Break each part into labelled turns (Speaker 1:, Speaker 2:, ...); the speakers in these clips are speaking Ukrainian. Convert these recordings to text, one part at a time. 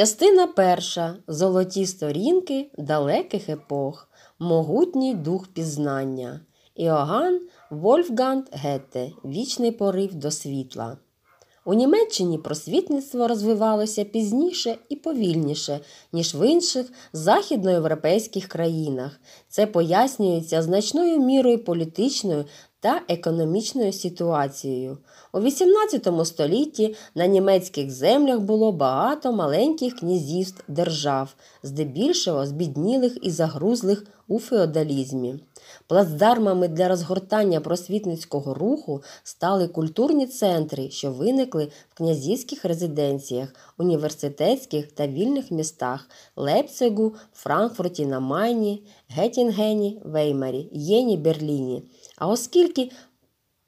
Speaker 1: Частина перша золоті сторінки далеких епох, могутній дух пізнання. Іоганн Вольфганг Гетте Вічний порив до світла. У Німеччині просвітництво розвивалося пізніше і повільніше, ніж в інших західноєвропейських країнах. Це пояснюється значною мірою політичної та економічною ситуацією. У XVIII столітті на німецьких землях було багато маленьких князівств держав, здебільшого збіднілих і загрузлих у феодалізмі. Плацдармами для розгортання просвітницького руху стали культурні центри, що виникли в князівських резиденціях, університетських та вільних містах Лепцигу, Франкфурті на Майні, Геттінгені, Веймарі, Єні Берліні. А оскільки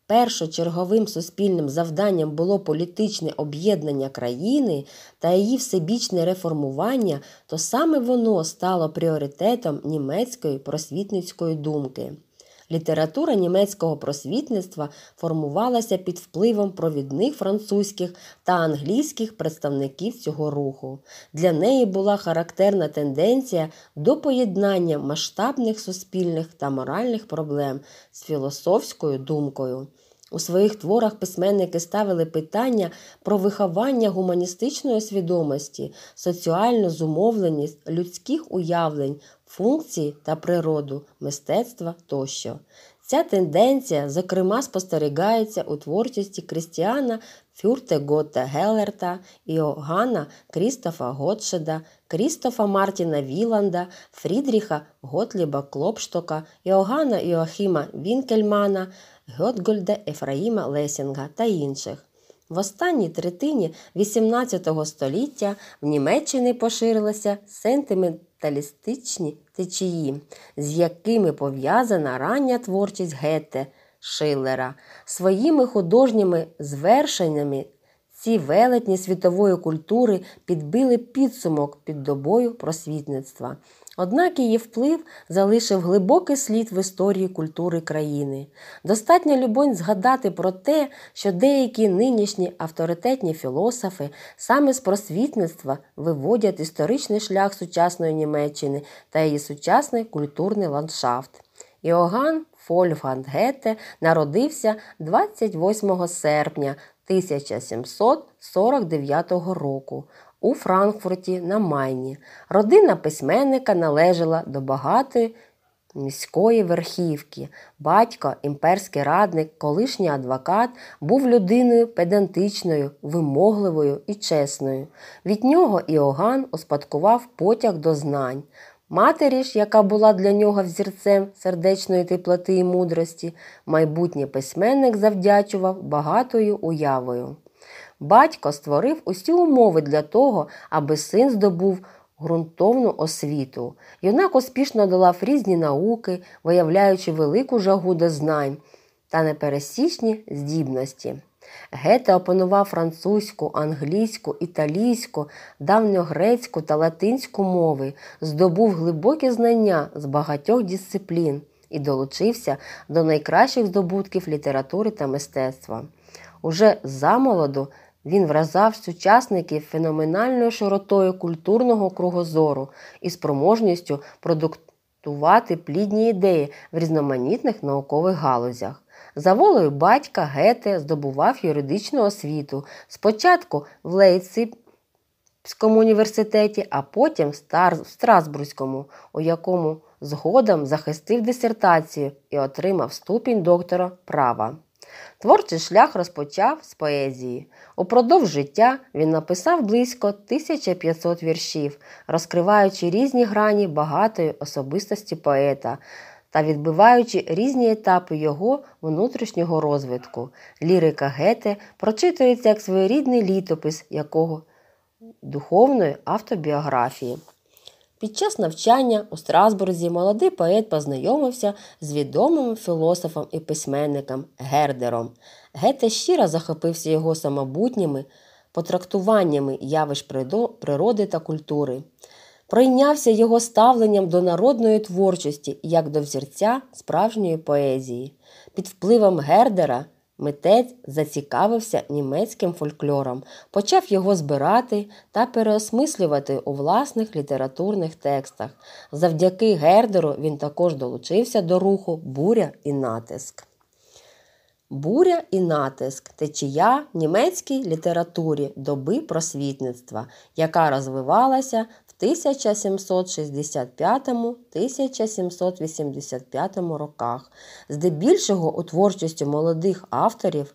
Speaker 1: першочерговим суспільним завданням було політичне об'єднання країни та її всебічне реформування, то саме воно стало пріоритетом німецької просвітницької думки. Література німецького просвітництва формувалася під впливом провідних французьких та англійських представників цього руху. Для неї була характерна тенденція до поєднання масштабних суспільних та моральних проблем з філософською думкою. У своїх творах письменники ставили питання про виховання гуманістичної свідомості, соціальну зумовленість людських уявлень, функції та природу, мистецтва тощо. Ця тенденція, зокрема, спостерігається у творчості Крістіана Фюртегота Гелерта, Іоганна Крістофа Готшеда, Крістофа Мартіна Віланда, Фрідріха Готліба Клопштока, Іоганна Іоахіма Вінкельмана, Гьотгольда Ефраїма Лесінга та інших. В останній третині XVIII століття в Німеччині поширилися сентименталістичні течії, з якими пов'язана рання творчість гете, Шиллера. Своїми художніми звершеннями ці велетні світової культури підбили підсумок під добою просвітництва. Однак її вплив залишив глибокий слід в історії культури країни. Достатньо любонь згадати про те, що деякі нинішні авторитетні філософи саме з просвітництва виводять історичний шлях сучасної Німеччини та її сучасний культурний ландшафт. Іоган Фольфганд Гете народився 28 серпня 1749 року у Франкфурті на Майні. Родина письменника належала до багатої міської верхівки. Батько, імперський радник, колишній адвокат, був людиною педантичною, вимогливою і чесною. Від нього Іоган успадкував потяг до знань. Матері ж, яка була для нього взірцем сердечної теплоти і мудрості, майбутній письменник завдячував багатою уявою. Батько створив усі умови для того, аби син здобув ґрунтовну освіту. Юнак успішно долав різні науки, виявляючи велику жагу до знань та непересічні здібності. Гете опанував французьку, англійську, італійську, давньогрецьку та латинську мови, здобув глибокі знання з багатьох дисциплін і долучився до найкращих здобутків літератури та мистецтва. Уже замолоду він вразав сучасників феноменальною широтою культурного кругозору і спроможністю продуктувати плідні ідеї в різноманітних наукових галузях. За волею батька Гете здобував юридичну освіту. Спочатку в Лейципському університеті, а потім в Страсбурзькому, у якому згодом захистив дисертацію і отримав ступінь доктора права. Творчий шлях розпочав з поезії. Упродовж життя він написав близько 1500 віршів, розкриваючи різні грані багатої особистості поета та відбиваючи різні етапи його внутрішнього розвитку. Лірика Гете прочитується як своєрідний літопис якого духовної автобіографії. Під час навчання у Страсбурзі молодий поет познайомився з відомим філософом і письменником Гердером. Гете щиро захопився його самобутніми потрактуваннями явищ природи та культури прийнявся його ставленням до народної творчості як до взірця справжньої поезії. Під впливом Гердера митець зацікавився німецьким фольклором, почав його збирати та переосмислювати у власних літературних текстах. Завдяки Гердеру він також долучився до руху буря і натиск. Буря і натиск течія німецькій літературі доби просвітництва, яка розвивалася 1765-1785 роках, здебільшого у творчості молодих авторів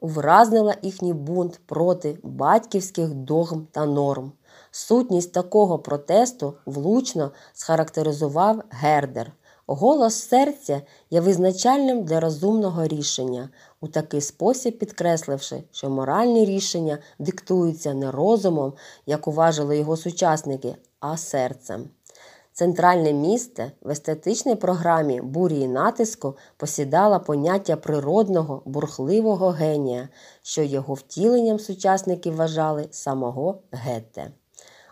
Speaker 1: вразнила їхній бунт проти батьківських догм та норм. Сутність такого протесту влучно схарактеризував Гердер. Голос серця є визначальним для розумного рішення у такий спосіб підкресливши, що моральні рішення диктуються не розумом, як уважили його сучасники, а серцем. Центральне місце в естетичній програмі бурі і натиску посідала поняття природного, бурхливого генія, що його втіленням сучасники вважали самого Гетте.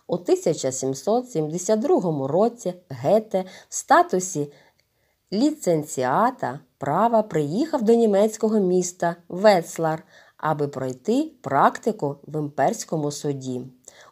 Speaker 1: У 1772 році Гете в статусі ліценціата справа приїхав до німецького міста Вецлар, аби пройти практику в імперському суді.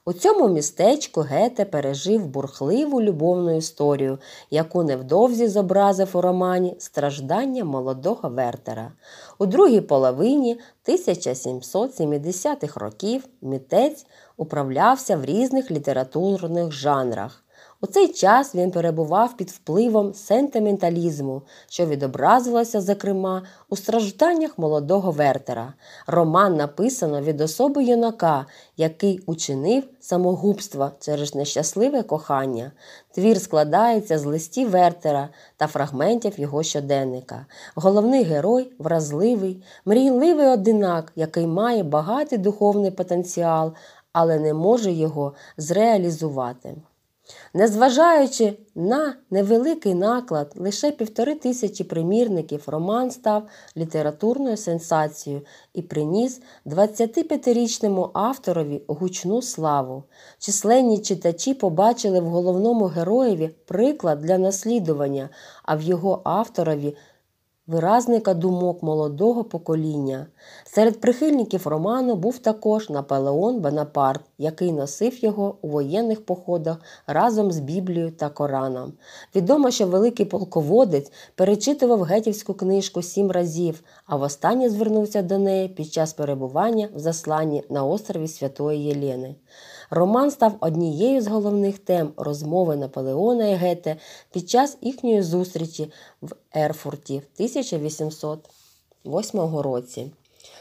Speaker 1: У цьому містечку Гете пережив бурхливу любовну історію, яку невдовзі зобразив у романі Страждання молодого Вертера. У другій половині 1770-х років мітець управлявся в різних літературних жанрах. У цей час він перебував під впливом сентименталізму, що відобразилося, зокрема, у стражданнях молодого Вертера. Роман написано від особи юнака, який учинив самогубство через нещасливе кохання. Твір складається з листів Вертера та фрагментів його щоденника. Головний герой вразливий, мрійливий одинак, який має багатий духовний потенціал, але не може його зреалізувати. Незважаючи на невеликий наклад, лише півтори тисячі примірників роман став літературною сенсацією і приніс 25-річному авторові гучну славу. Численні читачі побачили в головному героєві приклад для наслідування, а в його авторові виразника думок молодого покоління. Серед прихильників роману був також Наполеон Бонапарт, який носив його у воєнних походах разом з Біблією та Кораном. Відомо, що великий полководець перечитував гетівську книжку сім разів, а востаннє звернувся до неї під час перебування в засланні на острові Святої Єлени. Роман став однією з головних тем розмови Наполеона і Гете під час їхньої зустрічі в Ерфурті в 1808 році.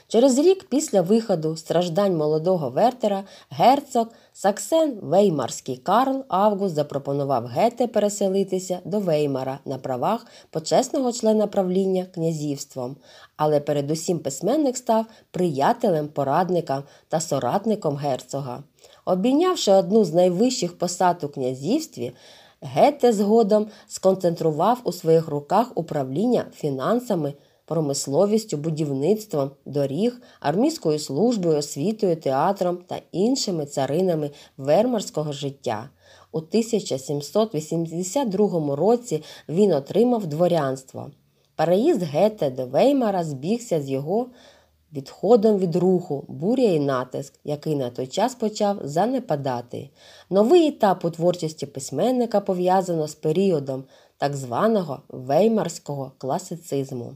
Speaker 1: Через рік після виходу страждань молодого Вертера герцог Саксен Веймарський Карл Август запропонував Гете переселитися до Веймара на правах почесного члена правління князівством, але передусім письменник став приятелем, порадником та соратником герцога. Обійнявши одну з найвищих посад у князівстві, Гете згодом сконцентрував у своїх руках управління фінансами, промисловістю, будівництвом, доріг, армійською службою, освітою, театром та іншими царинами вермарського життя. У 1782 році він отримав дворянство. Переїзд Гете до Веймара збігся з його відходом від руху, буря і натиск, який на той час почав занепадати. Новий етап у творчості письменника пов'язано з періодом так званого веймарського класицизму.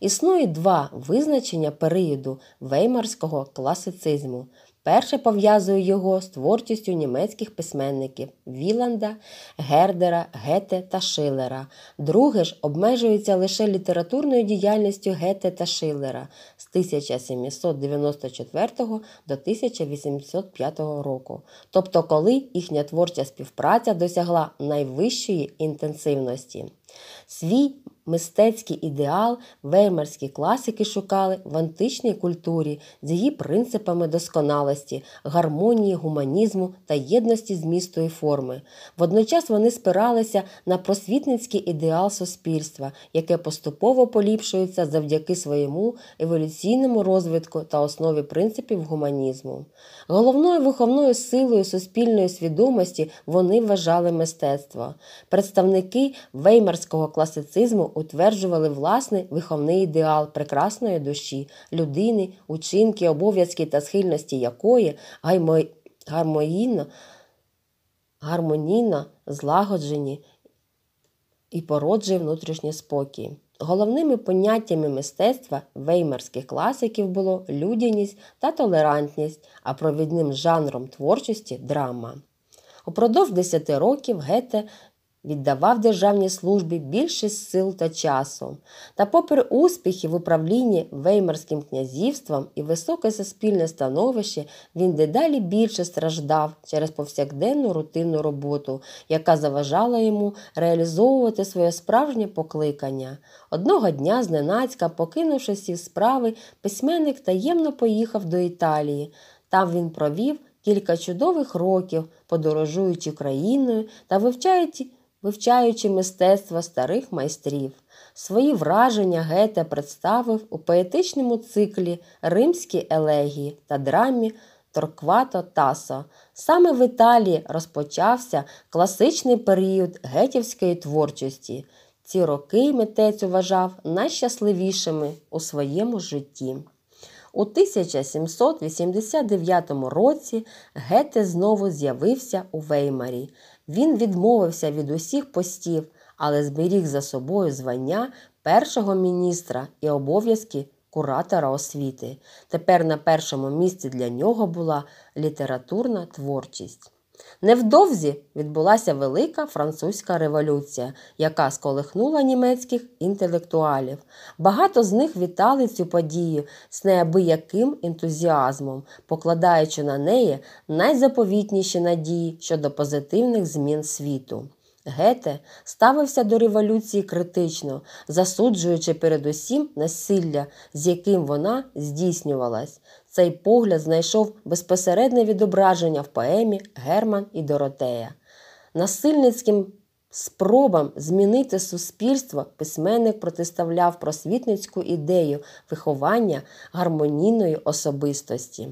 Speaker 1: Існує два визначення періоду веймарського класицизму Перше пов'язує його з творчістю німецьких письменників Віланда, Гердера, Гете та Шилера. Друге ж обмежується лише літературною діяльністю Гете та Шилера з 1794 до 1805 року, тобто коли їхня творча співпраця досягла найвищої інтенсивності. Свій Мистецький ідеал веймарські класики шукали в античній культурі з її принципами досконалості, гармонії, гуманізму та єдності змісту і форми. Водночас вони спиралися на просвітницький ідеал суспільства, яке поступово поліпшується завдяки своєму еволюційному розвитку та основі принципів гуманізму. Головною виховною силою суспільної свідомості вони вважали мистецтво. Представники веймарського класицизму утверджували власний виховний ідеал прекрасної душі, людини, учинки, обов'язки та схильності якої гармонійно, гармонійно злагоджені і породжує внутрішній спокій. Головними поняттями мистецтва веймарських класиків було людяність та толерантність, а провідним жанром творчості драма. Упродовж 10 років Гете віддавав державній службі більше сил та часу. Та, попри успіхи в управлінні Веймарським князівством і високе суспільне становище, він дедалі більше страждав через повсякденну рутинну роботу, яка заважала йому реалізовувати своє справжнє покликання. Одного дня, зненацька, покинувши всі справи, письменник таємно поїхав до Італії. Там він провів. Кілька чудових років, подорожуючи країною та вивчаючи вивчаючи мистецтво старих майстрів. Свої враження Гете представив у поетичному циклі Римські елегії та драмі Торквато Тасо. Саме в Італії розпочався класичний період гетівської творчості. Ці роки митець вважав найщасливішими у своєму житті. У 1789 році Гете знову з'явився у Веймарі. Він відмовився від усіх постів, але зберіг за собою звання першого міністра і обов'язки куратора освіти. Тепер на першому місці для нього була літературна творчість. Невдовзі відбулася велика французька революція, яка сколихнула німецьких інтелектуалів. Багато з них вітали цю подію з неабияким ентузіазмом, покладаючи на неї найзаповітніші надії щодо позитивних змін світу. Гете ставився до революції критично, засуджуючи передусім насилля, з яким вона здійснювалась. Цей погляд знайшов безпосередне відображення в поемі Герман і Доротея. Насильницьким Спробам змінити суспільство письменник протиставляв просвітницьку ідею виховання гармонійної особистості.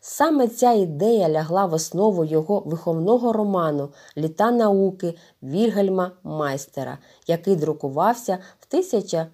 Speaker 1: Саме ця ідея лягла в основу його виховного роману Літа науки Вільгельма Майстера, який друкувався в 1000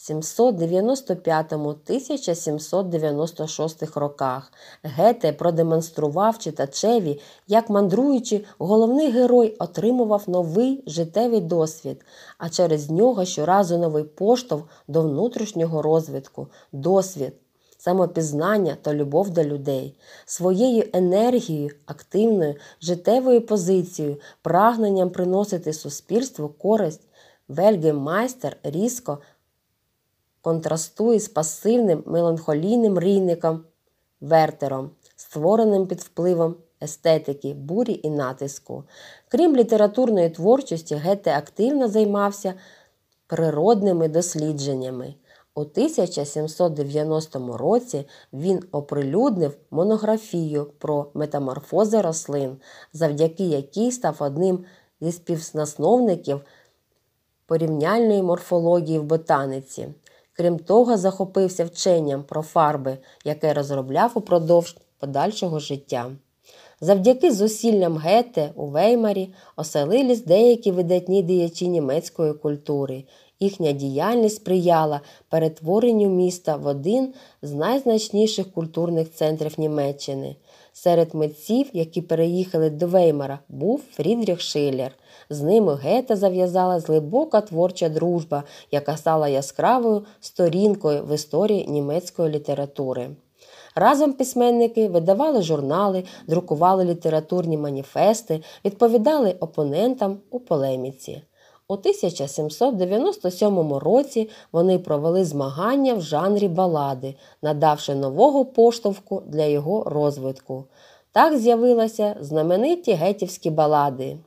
Speaker 1: 795-1796 роках Гете продемонстрував читачеві, як мандруючи, головний герой отримував новий життєвий досвід, а через нього щоразу новий поштовх до внутрішнього розвитку, досвід. Самопізнання та любов до людей, своєю енергією, активною, життєвою позицією, прагненням приносити суспільству користь, Вельгемайстер різко контрастує з пасивним меланхолійним рійником Вертером, створеним під впливом естетики, бурі і натиску. Крім літературної творчості, Гете активно займався природними дослідженнями. У 1790 році він оприлюднив монографію про метаморфози рослин, завдяки якій став одним зі співснасновників порівняльної морфології в ботаниці. Крім того, захопився вченням про фарби, яке розробляв упродовж подальшого життя. Завдяки зусиллям Гете у Веймарі оселились деякі видатні діячі німецької культури. Їхня діяльність сприяла перетворенню міста в один з найзначніших культурних центрів Німеччини. Серед митців, які переїхали до Веймара, був Фрідріх Шиллер. З ними гета зав'язалась глибока творча дружба, яка стала яскравою сторінкою в історії німецької літератури. Разом письменники видавали журнали, друкували літературні маніфести, відповідали опонентам у полеміці. У 1797 році вони провели змагання в жанрі балади, надавши нового поштовху для його розвитку. Так з'явилися знамениті гетівські балади.